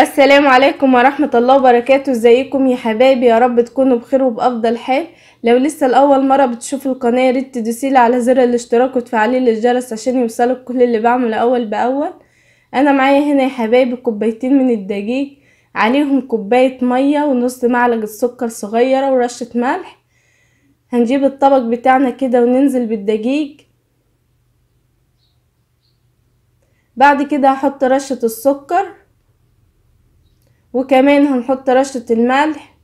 السلام عليكم ورحمة الله وبركاته ازيكم يا حبايبي يا رب تكونوا بخير وبأفضل حال لو لسه لأول مرة بتشوف القناة ريت تدوسيلي على زر الاشتراك وتفعليلي الجرس عشان يوصلك كل اللي بعمله أول بأول أنا معايا هنا يا حبايبي كوبايتين من الدجاج عليهم كوباية مية ونص معلقة سكر صغيرة ورشة ملح هنجيب الطبق بتاعنا كده وننزل بالدجاج بعد كده هحط رشة السكر وكمان هنحط رشة الملح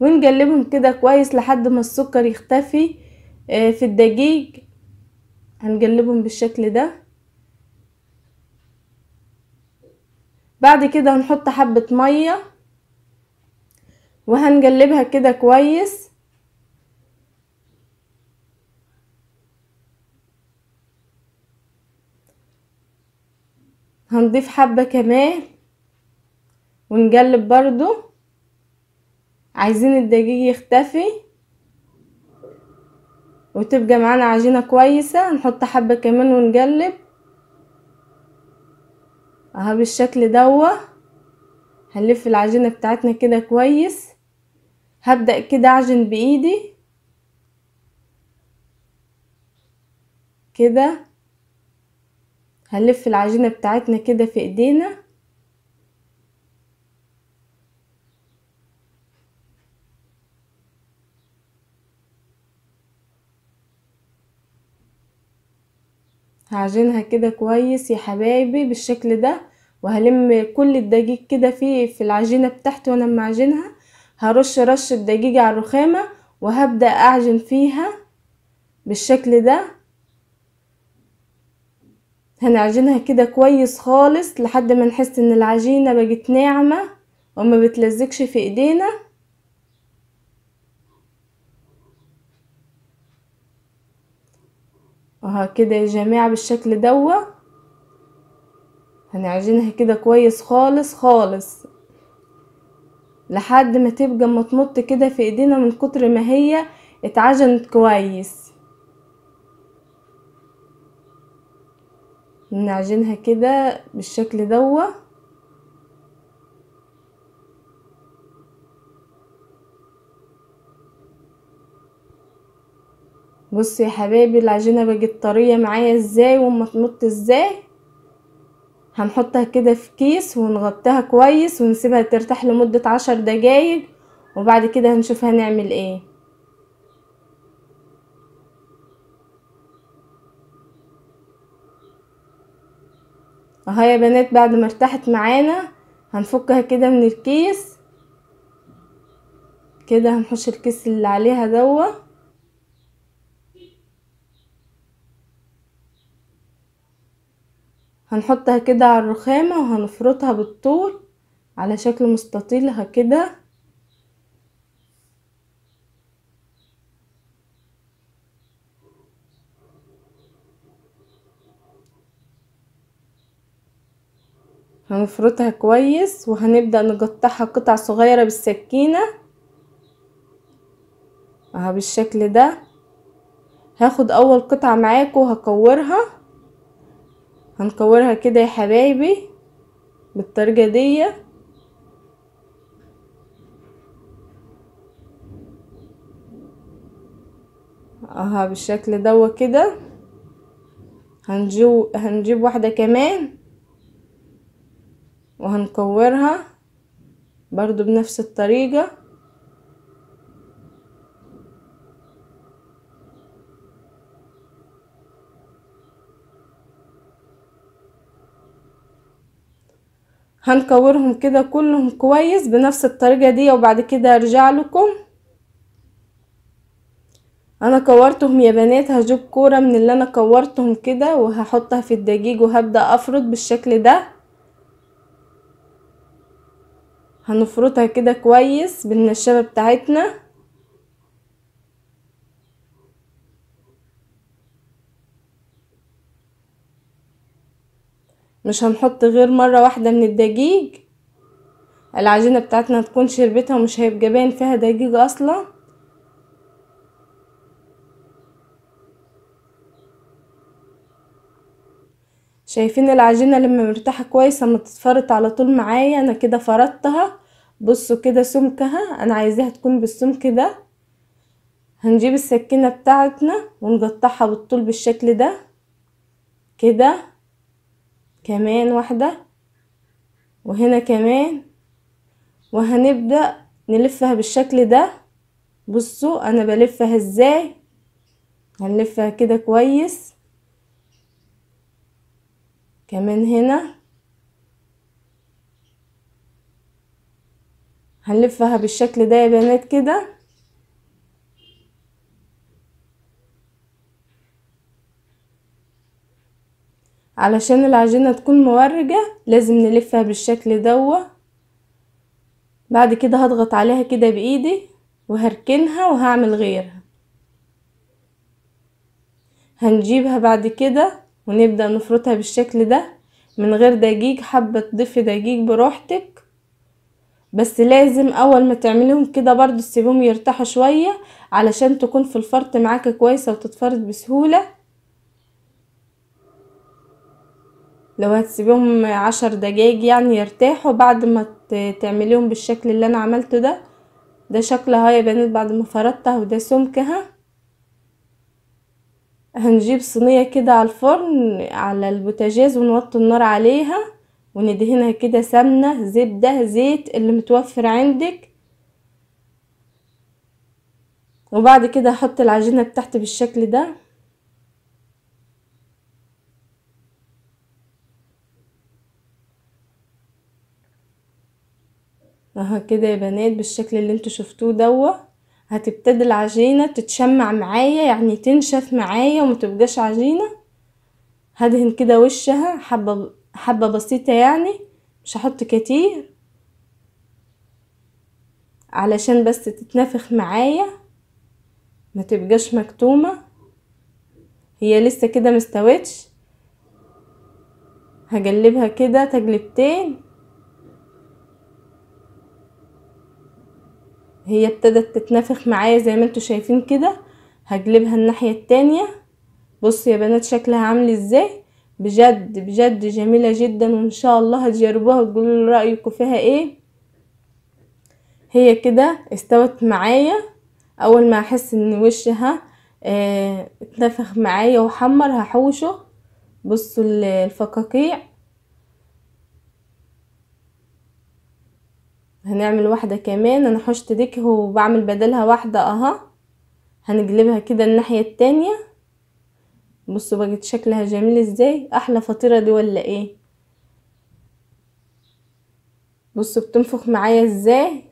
ونقلبهم كده كويس لحد ما السكر يختفي آه، في الدقيق هنقلبهم بالشكل ده بعد كده هنحط حبة مية وهنقلبها كده كويس هنضيف حبة كمان ونقلب برضو عايزين الدقيق يختفي وتبقى معانا عجينة كويسة نحط حبة كمان ونقلب اهو بالشكل دوة هنلف العجينة بتاعتنا كده كويس هبدأ كده اعجن بايدي كده هنلف العجينة بتاعتنا كده في ايدينا هعجنها كده كويس يا حبايبي بالشكل ده وهلم كل الدقيق كده في في العجينه بتاعتي وانا معجنها هرش رش الدقيق على الرخامه وهبدا اعجن فيها بالشكل ده هنعجنها كده كويس خالص لحد ما نحس ان العجينه بقت ناعمه وما بتلزقش في ايدينا وهكده يا جماعة بالشكل دوا هنعجنها كده كويس خالص خالص لحد ما تبقى مطمط كده في ايدينا من كتر ما هي اتعجنت كويس نعجنها كده بالشكل دوه بصوا يا حبايبي العجينه بقت طريه معايا ازاي وما تمط ازاي هنحطها كده في كيس ونغطيها كويس ونسيبها ترتاح لمده عشر دقايق وبعد كده هنشوف هنعمل ايه اهي يا بنات بعد ما ارتاحت معانا هنفكها كده من الكيس كده هنحش الكيس اللي عليها دوت هنحطها كده على الرخامة وهنفرطها بالطول على شكل مستطيل كده هنفرطها كويس وهنبدأ نقطعها قطع صغيرة بالسكينة اهو بالشكل ده هاخد اول قطعة معاكم وهكورها هنكورها كده يا حبايبي بالطريقه دي اها بالشكل دوا كده هنجيب هنجيب واحده كمان وهنكورها برضو بنفس الطريقه هنكورهم كده كلهم كويس بنفس الطريقة دي وبعد كده ارجع لكم انا كورتهم يا بنات هجيب كورة من اللي انا كورتهم كده وهحطها في الدقيق وهبدأ افرد بالشكل ده هنفرطها كده كويس بالنشابة بتاعتنا مش هنحط غير مرة واحدة من الدقيق العجينة بتاعتنا هتكون شربتها ومش هيبقى باين فيها دقيق اصلا شايفين العجينة لما مرتاحة كويس ما تتفرط على طول معايا انا كده فرطتها بصوا كده سمكها انا عايزاها تكون بالسمك ده هنجيب السكينة بتاعتنا ونقطعها بالطول بالشكل ده كده كمان واحدة وهنا كمان وهنبدأ نلفها بالشكل ده بصوا انا بلفها ازاي هنلفها كده كويس كمان هنا هنلفها بالشكل ده يا بنات كده علشان العجينة تكون مورجة لازم نلفها بالشكل دو بعد كده هضغط عليها كده بايدي وهركنها وهعمل غيرها هنجيبها بعد كده ونبدأ نفرطها بالشكل ده من غير دقيق حابة تضيفي دقيق براحتك بس لازم اول ما تعمليهم كده برضو تسيبهم يرتاحوا شوية علشان تكون في الفرط معاك كويسة وتتفرط بسهولة لو هتسيبيهم عشر دقايق يعني يرتاحوا بعد ما تعمليهم بالشكل اللي انا عملته ده ده شكلها يا بنات بعد ما فردتها وده سمكها هنجيب صينية كده على الفرن على البوتاجاز ونوطي النار عليها وندهنها كده سمنة زبدة زيت اللي متوفر عندك وبعد كده هحط العجينة بتاعتي بالشكل ده اهو كده يا بنات بالشكل اللي انتوا شفتوه دوا هتبتدي العجينة تتشمع معايا يعني تنشف معايا ومتبقاش عجينة هدهن كده وشها حبة حبة بسيطة يعني مش هحط كتير علشان بس تتنفخ معايا ما تبقاش مكتومة هي لسه كده مستويتش هجلبها كده تجلبتين هي ابتدت تتنفخ معايا زي ما انتوا شايفين كده هجلبها الناحية التانية بصوا يا بنات شكلها عامل ازاي بجد بجد جميلة جدا وان شاء الله هتجربوها وتقولوا رأيكم فيها ايه هي كده استوت معايا اول ما احس ان وشها اه اتنفخ معايا وحمر هحوشه بصوا الفقاقيع هنعمل واحدة كمان انا حشت ديك وبعمل بدلها واحدة اها هنقلبها كده الناحية التانية بصوا بقت شكلها جميل ازاي احلى فطيرة دي ولا ايه بصوا بتنفخ معايا ازاي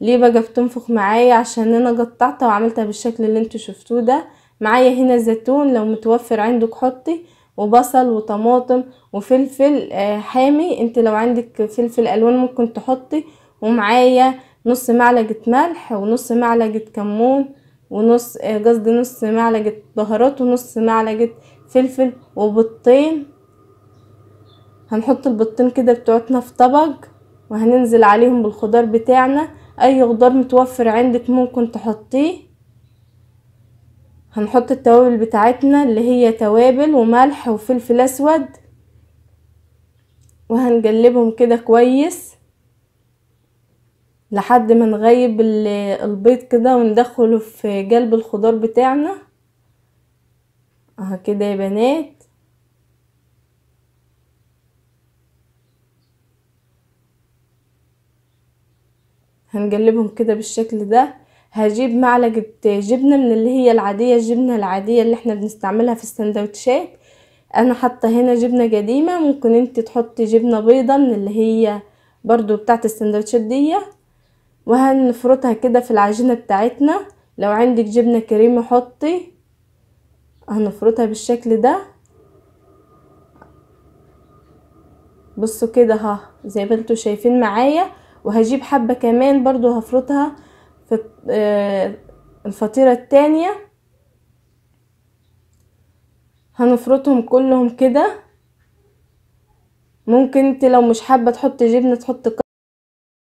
ليه بقى بتنفخ معايا عشان انا قطعتها وعملتها بالشكل اللي انتوا شفتوه ده معايا هنا زيتون لو متوفر عندك حطي وبصل وطماطم وفلفل آه، حامي انت لو عندك فلفل الوان ممكن تحطي ومعايا نص معلقة ملح ونص معلقة كمون ونص آه، قصدي نص معلقة بهارات ونص معلقة فلفل وبطين هنحط البطين كده بتوعتنا في طبق وهننزل عليهم بالخضار بتاعنا اي خضار متوفر عندك ممكن تحطيه هنحط التوابل بتاعتنا اللي هي توابل وملح وفلفل اسود وهنقلبهم كده كويس لحد ما نغيب البيض كده وندخله في قلب الخضار بتاعنا اهو كده يا بنات هنقلبهم كده بالشكل ده هجيب معلقة جبنة من اللي هي العادية الجبنة العادية اللي احنا بنستعملها في السندوتشات انا حاطة هنا جبنة قديمة ممكن انت تحطي جبنة بيضة من اللي هي برضو بتاعت السندوتشات دي وهنفرطها كده في العجينة بتاعتنا لو عندك جبنة كريمة حطي هنفرطها بالشكل ده بصوا كده ها زي ما انتوا شايفين معايا وهجيب حبة كمان برضو هفرطها في آه، الفطيرة التانية هنفرطهم كلهم كده ممكن انت لو مش حابة تحط جبنة تحط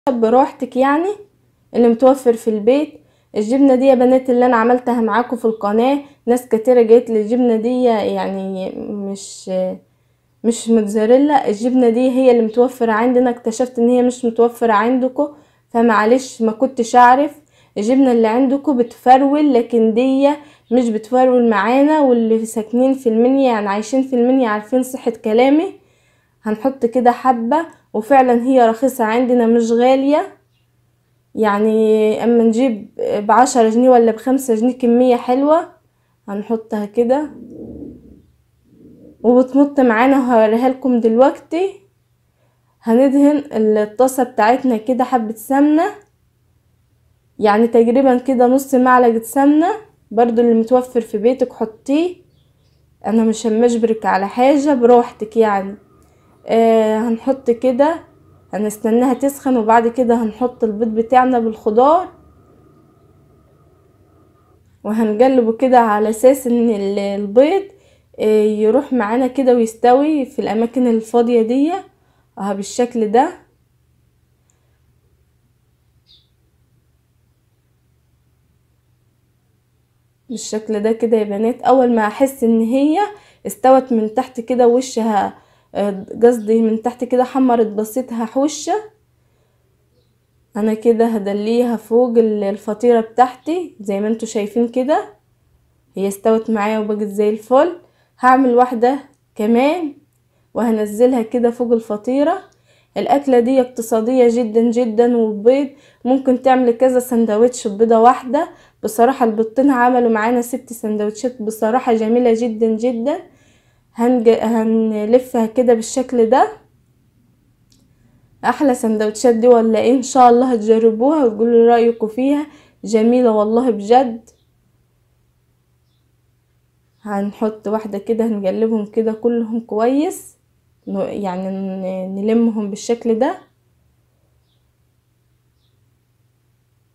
براحتك يعني اللي متوفر في البيت الجبنة دي يا بنات اللي انا عملتها معاكم في القناة ناس كتيرة جيت للجبنة الجبنة دي يعني مش مش متزاريلا الجبنة دي هي اللي متوفرة عندنا اكتشفت ان هي مش متوفرة عندكم فمعلش ما كنتش اعرف الجبنة اللي عندكم بتفرول لكن دي مش بتفرول معانا واللي ساكنين في المنيا يعني عايشين في المنيا عارفين صحة كلامي هنحط كده حبة وفعلا هي رخيصة عندنا مش غالية يعني اما نجيب بعشرة جنيه ولا بخمسة جنيه كمية حلوة هنحطها كده وبتمط معانا وهوريها لكم دلوقتي هندهن الطاسة بتاعتنا كده حبة سمنة يعني تقريبا كده نص معلقة سمنة برضو اللي متوفر في بيتك حطيه انا مش همجبرك على حاجة براحتك يعني آه هنحط كده هنستناها تسخن وبعد كده هنحط البيض بتاعنا بالخضار وهنقلبه كده على اساس ان البيض آه يروح معانا كده ويستوي في الاماكن الفاضية دي آه، بالشكل ده بالشكل ده كده يا بنات اول ما احس ان هي استوت من تحت كده وشها آه، قصدي من تحت كده حمرت بصيتها حوشة انا كده هدليها فوق الفطيرة بتاعتي زي ما انتوا شايفين كده هي استوت معايا وبقت زي الفل هعمل واحدة كمان وهنزلها كده فوق الفطيرة الاكله دي اقتصاديه جدا جدا والبيض ممكن تعمل كذا سندوتش ببيضه واحده بصراحه البطين عملوا معانا ست سندوتشات بصراحه جميله جدا جدا هنج... هنلفها كده بالشكل ده احلى سندوتشات دي ولا ايه ان شاء الله هتجربوها وتقولوا رايكم فيها جميله والله بجد هنحط واحده كده هنقلبهم كده كلهم كويس يعني نلمهم بالشكل ده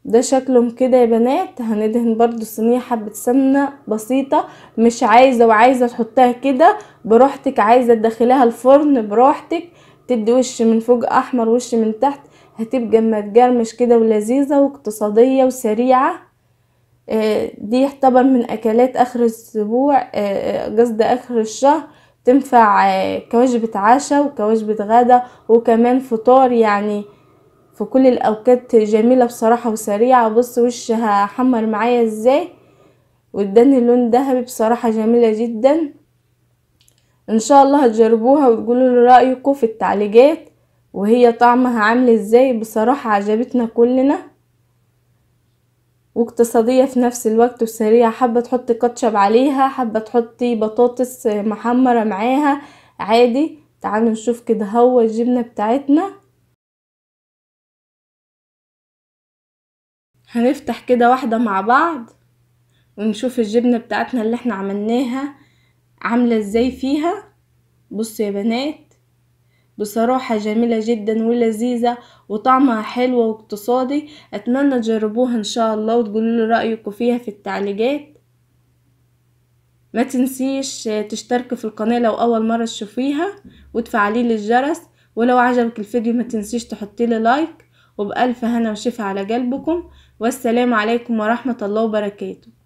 ده شكلهم كده يا بنات هندهن برضو الصينية حبة سمنة بسيطة مش عايزة وعايزة تحطها كده براحتك عايزة تدخليها الفرن براحتك تدي وش من فوق احمر وش من تحت هتبقى متجرمش تجرمش كده ولذيذة واقتصادية وسريعة آه، دي يعتبر من اكلات اخر الاسبوع آه، آه، قصدي اخر الشهر تنفع آه، كوجبة عشاء وكوجبة غدا وكمان فطار يعني في كل الاوقات جميلة بصراحة وسريعة بص وشها حمر معايا ازاي واداني لون ذهبي بصراحة جميلة جدا ان شاء الله هتجربوها وتقولوا رايكم في التعليقات وهي طعمها عامل ازاي بصراحة عجبتنا كلنا واقتصادية في نفس الوقت وسريعة حابة تحطي كاتشب عليها حابة تحطي بطاطس محمرة معاها عادي تعالوا نشوف كده هو الجبنة بتاعتنا هنفتح كده واحدة مع بعض ونشوف الجبنة بتاعتنا اللي احنا عملناها عاملة ازاي فيها بصوا يا بنات بصراحة جميلة جدا ولذيذة وطعمها حلو واقتصادي اتمنى تجربوها ان شاء الله وتقولوا لي رأيكم فيها في التعليقات ما تنسيش تشتركي في القناة لو اول مرة تشوفيها وتفعلي الجرس ولو عجبك الفيديو ما تنسيش تحطي لي لايك وبألف هنا وشفا على قلبكم والسلام عليكم ورحمة الله وبركاته